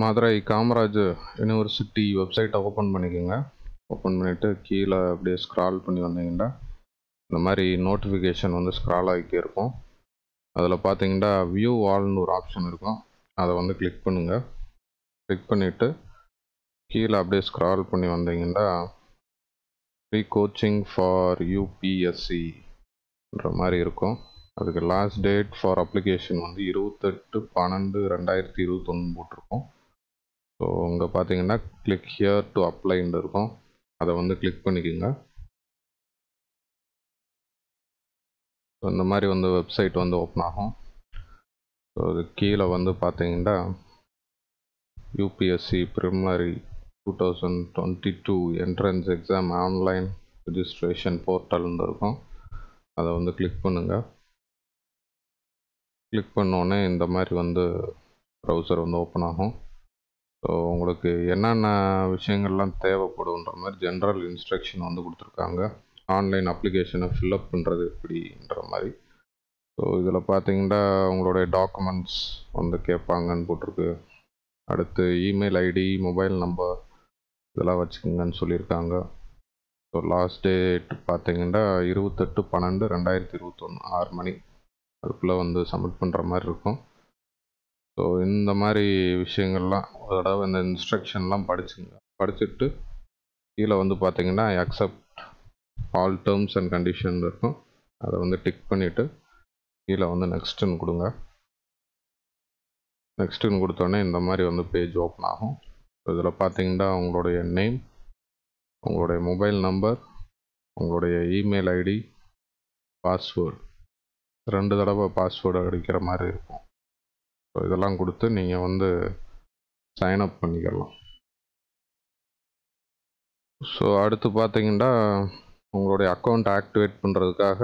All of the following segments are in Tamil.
மதுரை காமராஜ் யூனிவர்சிட்டி வெப்சைட்டை ஓப்பன் பண்ணிக்கோங்க ஓப்பன் பண்ணிவிட்டு கீழே அப்படியே ஸ்க்ரால் பண்ணி வந்தீங்கன்னா இந்த மாதிரி நோட்டிஃபிகேஷன் வந்து ஸ்க்ரால் ஆகிக்கே இருக்கும் அதில் பார்த்தீங்கன்னா வியூ வால்னு ஒரு ஆப்ஷன் இருக்கும் அதை வந்து கிளிக் பண்ணுங்கள் கிளிக் பண்ணிவிட்டு கீழே அப்படியே ஸ்க்ரால் பண்ணி வந்தீங்கன்னா ஃப்ரீ கோச்சிங் ஃபார் யூபிஎஸ்சின்ற மாதிரி இருக்கும் அதுக்கு லாஸ்ட் டேட் ஃபார் அப்ளிகேஷன் வந்து இருபத்தெட்டு பன்னெண்டு ரெண்டாயிரத்தி இருபத்தொன்னு போட்டிருக்கோம் ஸோ இங்கே பார்த்தீங்கன்னா கிளிக் ஹியர் டு அப்ளைன்னு இருக்கும் அதை வந்து கிளிக் பண்ணிக்கோங்க ஸோ இந்த மாதிரி வந்து வெப்சைட் வந்து ஓப்பன் ஆகும் ஸோ இது கீழே வந்து பார்த்தீங்கன்னா UPSC primary two thousand twenty two entrance exam online registration போர்ட்டல்னு இருக்கும் அதை வந்து கிளிக் பண்ணுங்கள் கிளிக் பண்ணோடனே இந்த மாதிரி வந்து ப்ரௌசர் வந்து ஓப்பன் ஆகும் ஸோ உங்களுக்கு என்னென்ன விஷயங்கள்லாம் தேவைப்படுன்ற மாதிரி ஜென்ரல் இன்ஸ்ட்ரக்ஷன் வந்து கொடுத்துருக்காங்க ஆன்லைன் அப்ளிகேஷனை ஃபில்அப் பண்ணுறது எப்படின்ற மாதிரி ஸோ இதில் பார்த்தீங்கன்னா உங்களுடைய டாக்குமெண்ட்ஸ் வந்து கேட்பாங்கன்னு போட்டிருக்கு அடுத்து இமெயில் ஐடி மொபைல் நம்பர் இதெல்லாம் வச்சுக்கோங்கன்னு சொல்லியிருக்காங்க ஸோ லாஸ்ட் டேட் பார்த்தீங்கன்னா இருபத்தெட்டு பன்னெண்டு ரெண்டாயிரத்தி இருபத்தொன்று ஆறு மணி அதுக்குள்ளே வந்து சப்மிட் பண்ணுற மாதிரி இருக்கும் ஸோ இந்த மாதிரி விஷயங்கள்லாம் ஒரு தடவை இந்த இன்ஸ்ட்ரக்ஷன்லாம் படிச்சுங்க படிச்சுட்டு கீழே வந்து பார்த்தீங்கன்னா accept all terms and condition இருக்கும் அதை வந்து டிக் பண்ணிவிட்டு கீழே வந்து நெக்ஸ்ட்டுன்னு கொடுங்க நெக்ஸ்ட்டுன்னு கொடுத்தோடனே இந்த மாதிரி வந்து பேஜ் ஓப்பன் ஆகும் இதில் பார்த்தீங்கன்னா உங்களுடைய நேம் உங்களுடைய மொபைல் நம்பர் உங்களுடைய இமெயில் ஐடி பாஸ்வேர்டு ரெண்டு தடவை பாஸ்வேர்டு அடிக்கிற மாதிரி இருக்கும் ஸோ இதெல்லாம் கொடுத்து நீங்கள் வந்து சைன் அப் பண்ணிக்கலாம் ஸோ அடுத்து பார்த்தீங்கன்னா உங்களுடைய அக்கௌண்ட் ஆக்டிவேட் பண்ணுறதுக்காக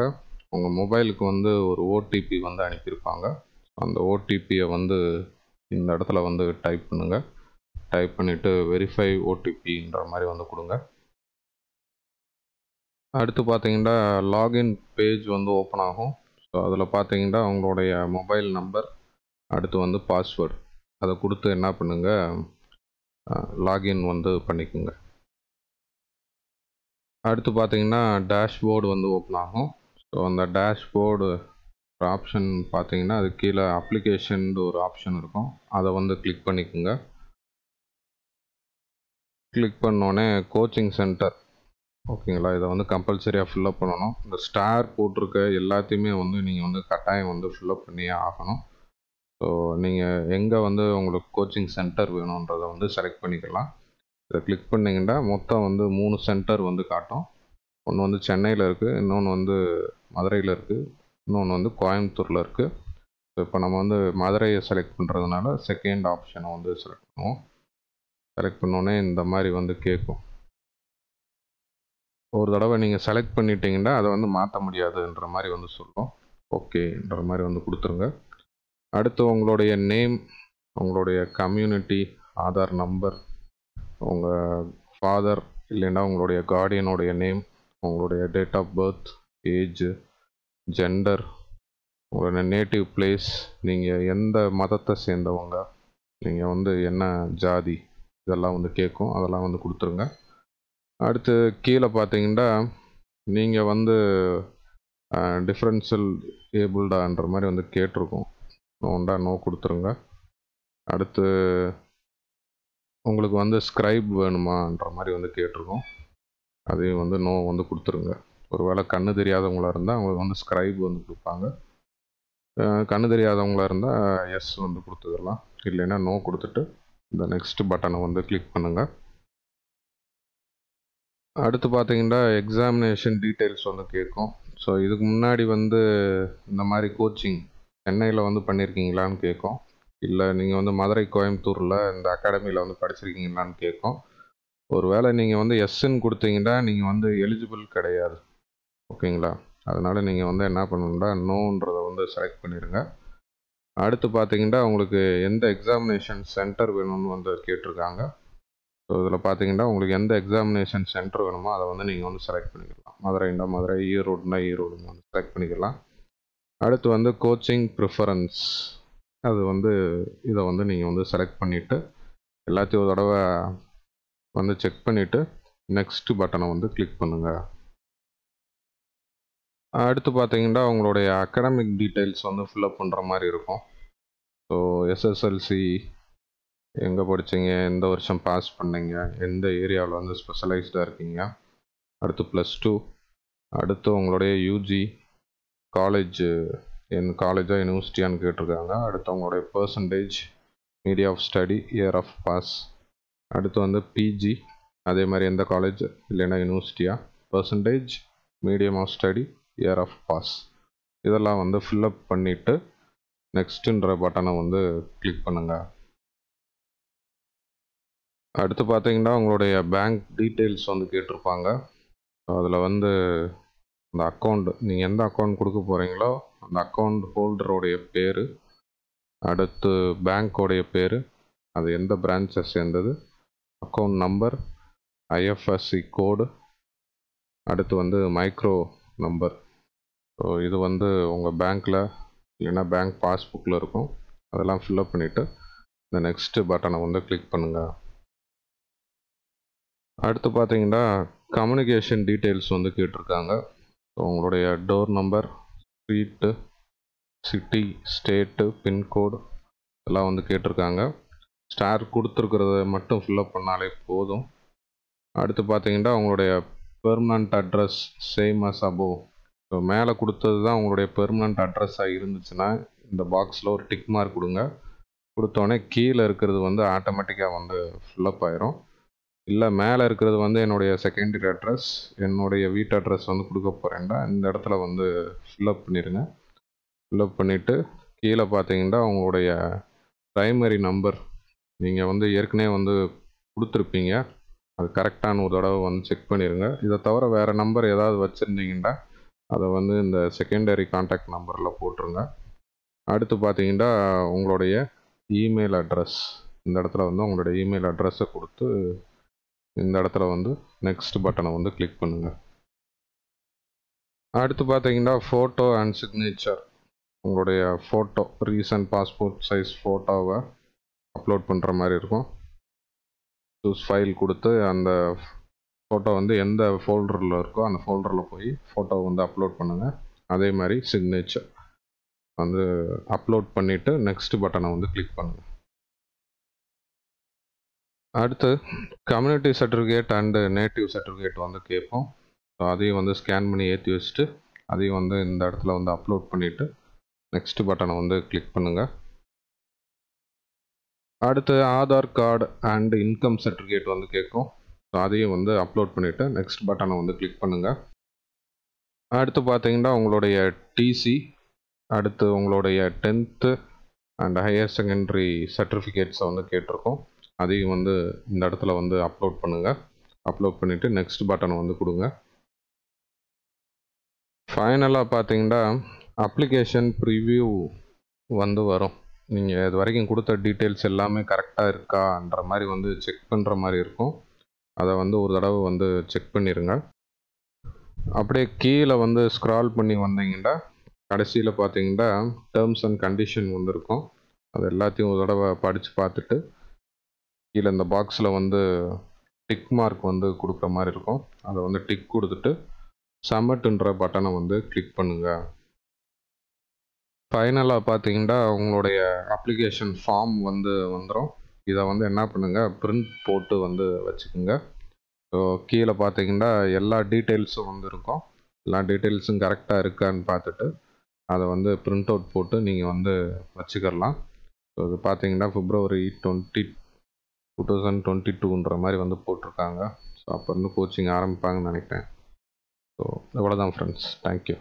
உங்கள் மொபைலுக்கு வந்து ஒரு ஓடிபி வந்து அனுப்பியிருப்பாங்க அந்த ஓடிபியை வந்து இந்த இடத்துல வந்து டைப் பண்ணுங்கள் டைப் பண்ணிவிட்டு வெரிஃபை ஓடிபின்ற மாதிரி வந்து கொடுங்க அடுத்து பார்த்தீங்கன்னா லாகின் பேஜ் வந்து ஓப்பன் ஆகும் ஸோ அதில் பார்த்தீங்கன்னா உங்களுடைய மொபைல் நம்பர் அடுத்து வந்து பாஸ்வேர்டு அதை கொடுத்து என்ன பண்ணுங்கள் லாகின் வந்து பண்ணிக்கோங்க அடுத்து பார்த்தீங்கன்னா டேஷ்போர்டு வந்து ஓப்பன் ஆகும் ஸோ அந்த டேஷ்போர்டு ஆப்ஷன் பார்த்தீங்கன்னா அது கீழே அப்ளிகேஷன் ஒரு ஆப்ஷன் இருக்கும் அதை வந்து கிளிக் பண்ணிக்கோங்க கிளிக் பண்ணோடனே கோச்சிங் சென்டர் ஓகேங்களா இதை வந்து கம்பல்சரியாக ஃபில்லப் பண்ணணும் இந்த ஸ்டார் போட்டிருக்க எல்லாத்தையுமே வந்து நீங்கள் வந்து கட்டாயம் வந்து ஃபில்லப் பண்ணியே ஆகணும் ஸோ நீங்கள் எங்கே வந்து உங்களுக்கு கோச்சிங் சென்டர் வேணுன்றதை வந்து செலக்ட் பண்ணிக்கலாம் இதை கிளிக் பண்ணிங்கன்னா மொத்தம் வந்து மூணு சென்டர் வந்து காட்டும் ஒன்று வந்து சென்னையில் இருக்குது இன்னொன்று வந்து மதுரையில் இருக்குது இன்னொன்று வந்து கோயம்புத்தூரில் இருக்குது ஸோ இப்போ நம்ம வந்து மதுரையை செலக்ட் பண்ணுறதுனால செகண்ட் ஆப்ஷனை வந்து செலக்ட் பண்ணுவோம் செலக்ட் பண்ணோன்னே இந்த மாதிரி வந்து கேட்கும் ஒரு தடவை நீங்கள் செலக்ட் பண்ணிட்டீங்கன்னா அதை வந்து மாற்ற முடியாதுன்ற மாதிரி வந்து சொல்லும் ஓகேன்ற மாதிரி வந்து கொடுத்துருங்க அடுத்து உங்களுடைய நேம் உங்களுடைய கம்யூனிட்டி ஆதார் நம்பர் உங்கள் ஃபாதர் இல்லைன்னா உங்களுடைய கார்டியனுடைய நேம் உங்களுடைய date of birth age gender உங்களுடைய நேட்டிவ் பிளேஸ் நீங்கள் எந்த மதத்தை சேர்ந்தவங்க நீங்கள் வந்து என்ன ஜாதி இதெல்லாம் வந்து கேட்கும் அதெல்லாம் வந்து கொடுத்துருங்க அடுத்து கீழே பார்த்தீங்கன்னா நீங்கள் வந்து டிஃப்ரென்ஷியல் ஏபிள்டான்ற மாதிரி வந்து கேட்டிருக்கோம் நோண்டா நோ கொடுத்துருங்க அடுத்து உங்களுக்கு வந்து ஸ்க்ரைப் வேணுமான்ற மாதிரி வந்து கேட்டிருக்கோம் அதையும் வந்து நோ வந்து கொடுத்துருங்க ஒரு வேளை கண்ணு தெரியாதவங்களாக இருந்தால் அவங்களுக்கு வந்து ஸ்க்ரைப் வந்து கொடுப்பாங்க கண்ணு தெரியாதவங்களாக இருந்தால் எஸ் வந்து கொடுத்துக்கலாம் இல்லைன்னா நோ கொடுத்துட்டு இந்த நெக்ஸ்ட் பட்டனை வந்து கிளிக் பண்ணுங்கள் அடுத்து பார்த்தீங்கன்னா எக்ஸாமினேஷன் டீட்டெயில்ஸ் வந்து கேட்கும் ஸோ இதுக்கு முன்னாடி வந்து இந்த மாதிரி கோச்சிங் சென்னையில் வந்து பண்ணியிருக்கீங்களான்னு கேட்கும் இல்லை நீங்கள் வந்து மதுரை கோயம்புத்தூரில் இந்த அகாடமியில் வந்து படிச்சிருக்கீங்களான்னு கேட்கும் ஒரு வேளை நீங்கள் வந்து எஸ்ன்னு கொடுத்தீங்கன்னா நீங்கள் வந்து எலிஜிபிள் கிடையாது ஓகேங்களா அதனால் நீங்கள் வந்து என்ன பண்ணணுன்னா நோன்றதை வந்து செலக்ட் பண்ணிடுங்க அடுத்து பார்த்தீங்கன்னா உங்களுக்கு எந்த எக்ஸாமினேஷன் சென்டர் வேணும்னு வந்து கேட்டிருக்காங்க ஸோ இதில் பார்த்தீங்கன்னா உங்களுக்கு எந்த எக்ஸாமினேஷன் சென்டர் வேணுமோ அதை வந்து நீங்கள் வந்து செலக்ட் பண்ணிக்கலாம் மதுரைன்னா மதுரை ஈரோடுனா ஈரோடுன்னு வந்து செலக்ட் பண்ணிக்கலாம் அடுத்து வந்து கோச்சிங் ப்ரிஃபரன்ஸ் அது வந்து இதை வந்து நீங்கள் வந்து செலக்ட் பண்ணிவிட்டு எல்லாத்தையும் ஒரு தடவை வந்து செக் பண்ணிவிட்டு நெக்ஸ்ட் பட்டனை வந்து கிளிக் பண்ணுங்கள் அடுத்து பார்த்தீங்கன்னா உங்களுடைய அகடமிக் டீட்டெயில்ஸ் வந்து ஃபில்அப் பண்ணுற மாதிரி இருக்கும் ஸோ எஸ்எஸ்எல்சி எங்கே படித்தீங்க எந்த வருஷம் பாஸ் பண்ணீங்க எந்த ஏரியாவில் வந்து ஸ்பெஷலைஸ்டாக இருக்கீங்க அடுத்து ப்ளஸ் டூ அடுத்து உங்களுடைய யூஜி காலேஜ் என் காலேஜா யூனிவர்சிட்டியான்னு கேட்டிருக்காங்க அடுத்தவங்களுடைய percentage media of study year of pass அடுத்து வந்து பிஜி அதே மாதிரி எந்த காலேஜ் இல்லைன்னா யூனிவர்சிட்டியா percentage medium of study year of pass இதெல்லாம் வந்து ஃபில்லப் பண்ணிவிட்டு நெக்ஸ்ட்டுன்ற பட்டனை வந்து கிளிக் பண்ணுங்கள் அடுத்து பார்த்தீங்கன்னா உங்களுடைய பேங்க் டீட்டெயில்ஸ் வந்து கேட்டிருப்பாங்க அதில் வந்து அந்த அக்கௌண்ட் நீங்கள் எந்த அக்கௌண்ட் கொடுக்க போகிறீங்களோ அந்த அக்கௌண்ட் ஹோல்டருடைய பேர் அடுத்து பேங்க்கோடைய பேர் அது எந்த பிரான்ச்சை சேர்ந்தது அக்கௌண்ட் நம்பர் ஐஎஃப்எஸ்சி கோடு அடுத்து வந்து மைக்ரோ நம்பர் ஸோ இது வந்து உங்கள் பேங்க்கில் இல்லைன்னா பேங்க் பாஸ்புக்கில் இருக்கும் அதெல்லாம் ஃபில்லப் பண்ணிவிட்டு இந்த நெக்ஸ்ட்டு பட்டனை வந்து கிளிக் பண்ணுங்கள் அடுத்து பார்த்தீங்கன்னா கம்யூனிகேஷன் டீட்டெயில்ஸ் வந்து கேட்டிருக்காங்க ஸோ உங்களுடைய door number street city state pincode எல்லாம் வந்து கேட்டிருக்காங்க ஸ்டார் கொடுத்துருக்கிறத மட்டும் ஃபில்லப் பண்ணாலே போதும் அடுத்து பார்த்தீங்கன்னா உங்களுடைய permanent address same as above so மேலே கொடுத்தது தான் உங்களுடைய பெர்மனண்ட் அட்ரஸாக இருந்துச்சுன்னா இந்த பாக்ஸில் ஒரு டிக் மார்க் கொடுங்க கொடுத்தோடனே கீழே இருக்கிறது வந்து ஆட்டோமேட்டிக்காக வந்து ஃபில்லப் ஆயிரும் இல்லை மேலே இருக்கிறது வந்து என்னுடைய செகண்டரி அட்ரஸ் என்னுடைய வீட்டு அட்ரஸ் வந்து கொடுக்க போகிறேன்டா இந்த இடத்துல வந்து ஃபில்லப் பண்ணிடுங்க ஃபில்லப் பண்ணிவிட்டு கீழே பார்த்தீங்கன்னா உங்களுடைய ப்ரைமரி நம்பர் நீங்கள் வந்து ஏற்கனவே வந்து கொடுத்துருப்பீங்க அது கரெக்டான ஒரு தடவை வந்து செக் பண்ணிடுங்க இதை தவிர வேறு நம்பர் ஏதாவது வச்சுருந்தீங்கன்னா அதை வந்து இந்த செகண்டரி காண்டாக்ட் நம்பரில் போட்டுருங்க அடுத்து பார்த்தீங்கன்னா உங்களுடைய இமெயில் அட்ரஸ் இந்த இடத்துல வந்து உங்களுடைய இமெயில் அட்ரஸை கொடுத்து இந்த இடத்துல வந்து நெக்ஸ்ட் பட்டனை வந்து கிளிக் பண்ணுங்கள் அடுத்து பார்த்தீங்கன்னா ஃபோட்டோ அண்ட் சிக்னேச்சர் உங்களுடைய ஃபோட்டோ ரீசன்ட் பாஸ்போர்ட் சைஸ் ஃபோட்டோவை அப்லோட் பண்ணுற மாதிரி இருக்கும் சூஸ் ஃபைல் கொடுத்து அந்த ஃபோட்டோ வந்து எந்த ஃபோல்டரில் இருக்கோ அந்த ஃபோல்டரில் போய் ஃபோட்டோவை வந்து அப்லோட் பண்ணுங்கள் அதே மாதிரி சிக்னேச்சர் வந்து அப்லோட் பண்ணிவிட்டு நெக்ஸ்ட் பட்டனை வந்து கிளிக் பண்ணுங்கள் அடுத்து community certificate and native certificate வந்து கேட்போம் ஸோ அதையும் வந்து ஸ்கேன் பண்ணி ஏற்றி வச்சுட்டு அதையும் வந்து இந்த இடத்துல வந்து அப்லோட் பண்ணிவிட்டு நெக்ஸ்ட் பட்டனை வந்து கிளிக் பண்ணுங்கள் அடுத்து Aadhaar card and income certificate வந்து கேட்கும் ஸோ அதையும் வந்து அப்லோட் பண்ணிவிட்டு நெக்ஸ்ட் பட்டனை வந்து கிளிக் பண்ணுங்கள் அடுத்து பார்த்தீங்கன்னா உங்களுடைய டிசி அடுத்து உங்களுடைய டென்த்து அண்ட் ஹையர் செகண்டரி சர்டிஃபிகேட்ஸை வந்து கேட்டிருக்கோம் அதையும் வந்து இந்த இடத்துல வந்து அப்லோட் பண்ணுங்கள் அப்லோட் பண்ணிவிட்டு நெக்ஸ்ட் பட்டனை வந்து கொடுங்க ஃபைனலாக பார்த்தீங்கன்னா அப்ளிகேஷன் ப்ரிவியூ வந்து வரும் நீங்கள் இது வரைக்கும் கொடுத்த டீட்டெயில்ஸ் எல்லாமே கரெக்டாக இருக்கான்ற மாதிரி வந்து செக் பண்ணுற மாதிரி இருக்கும் அதை வந்து ஒரு தடவை வந்து செக் பண்ணிடுங்க அப்படியே கீழே வந்து ஸ்க்ரால் பண்ணி வந்தீங்கன்னா கடைசியில் பார்த்தீங்கன்னா டேர்ம்ஸ் அண்ட் கண்டிஷன் வந்துருக்கும் அது எல்லாத்தையும் ஒரு தடவை படித்து பார்த்துட்டு கீழே இந்த பாக்ஸில் வந்து டிக் மார்க் வந்து கொடுக்குற மாதிரி இருக்கும் அதை வந்து டிக் கொடுத்துட்டு சம்மட்டுன்ற பட்டனை வந்து கிளிக் பண்ணுங்கள் ஃபைனலாக பார்த்தீங்கன்னா உங்களுடைய அப்ளிகேஷன் ஃபார்ம் வந்து வந்துடும் இதை வந்து என்ன பண்ணுங்கள் பிரிண்ட் போட்டு வந்து வச்சுக்கோங்க ஸோ கீழே பார்த்தீங்கன்னா எல்லா டீட்டெயில்ஸும் வந்து இருக்கும் எல்லா டீட்டெயில்ஸும் கரெக்டாக இருக்கான்னு பார்த்துட்டு அதை வந்து பிரிண்ட் அவுட் போட்டு நீங்கள் வந்து வச்சுக்கலாம் ஸோ இது பார்த்தீங்கன்னா February twenty two thousand twenty டூன்ற மாதிரி வந்து போட்டிருக்காங்க ஸோ அப்போ இருந்து கோச்சிங் ஆரம்பிப்பாங்கன்னு நினைக்கிறேன் ஸோ இவ்வளோதான் தான் ஃப்ரெண்ட்ஸ் தேங்க்யூ